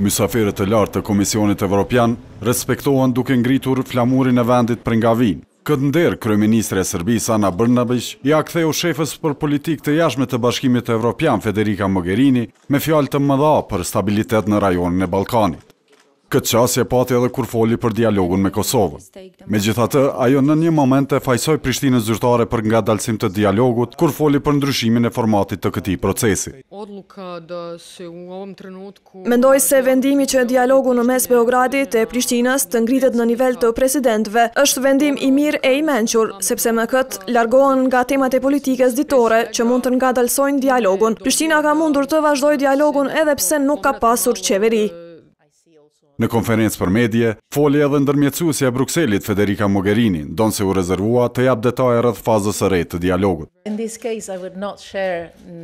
Mysafirët të lartë të Komisionit Evropian respektohen duke ngritur flamurin e vendit për nga vinë. Këtë ndërë, Kryeministre e Sërbis Ana Brnabish i aktheu shefës për politikë të jashme të bashkimit e Evropian Federica Mogherini me fjallë të mëdha për stabilitet në rajonin e Balkanit. Këtë qasje pati edhe kur foli për dialogun me Kosovën. Me gjitha të, ajo në një moment e fajsoj Prishtinë zyrtare për nga dalsim të dialogut, kur foli për ndryshimin e formatit të këti procesi. Mendoj se vendimi që dialogu në mes Beogradit e Prishtinës të ngritet në nivel të presidentve, është vendim i mirë e i menqur, sepse me këtë largohen nga temat e politikës ditore që mund të nga dalsojnë dialogun. Prishtina ka mundur të vazhdoj dialogun edhe pse nuk ka pasur qeveri. Në konferencë për medje, foli edhe ndërmjetësusi e Bruxellit Federica Mogherini, donë se u rezervua të jap detaj rrëth fazës e rejtë të dialogut.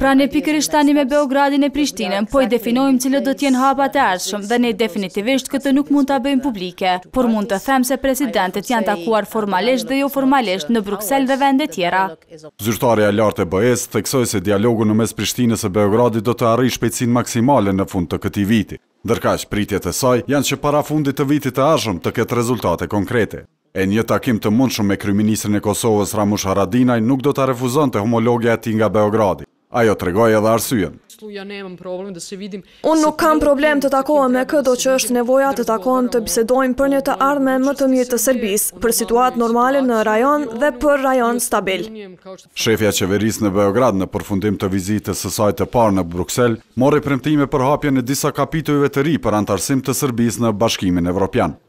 Pra ne pikërisht me Beogradin e Prishtinën, po i definojmë cilët do t'jen hapat e ashëm dhe ne definitivisht këtë nuk mund t'a bëjmë publike, por mund të them se presidentet janë takuar formalisht dhe jo formalisht në Bruxell dhe vende tjera. Zyrtarja e lartë e bëhes theksoj se dialogu në mes Prishtinës e Beogradit do të arri shpejtsin maksimale në fund të këti viti. Ndërkash, pritjet e saj janë që para fundit të vitit të ashëm të këtë rezultate konkrete. E një takim të mundshëm me Kryministrën e Kosovës Ramush Haradinaj nuk do të refuzon të homologja ti nga Beogradit. Ajo të regoj edhe arsyen. Unë nuk kam problem të takohem me këdo që është nevoja të takohem të bisedojmë për një të ardhme më të mirë të Serbis, për situatë normale në rajon jo, dhe për jo, rajon jo, stabil. Shefja qeveris në Beograd në përfundim të vizitës sësaj të parë në Bruxelles, mori primtime për hapje në disa kapitujve të ri për antarësim të Serbis në bashkimin evropian.